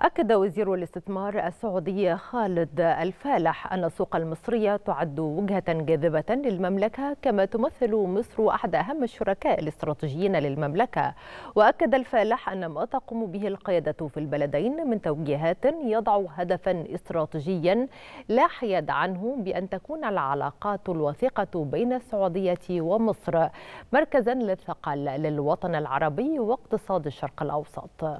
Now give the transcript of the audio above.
أكد وزير الاستثمار السعودي خالد الفالح أن السوق المصرية تعد وجهة جاذبة للمملكة كما تمثل مصر أحد أهم الشركاء الاستراتيجيين للمملكة وأكد الفالح أن ما تقوم به القيادة في البلدين من توجيهات يضع هدفا استراتيجيا لا حياد عنه بأن تكون العلاقات الوثيقة بين السعودية ومصر مركزا للثقل للوطن العربي واقتصاد الشرق الأوسط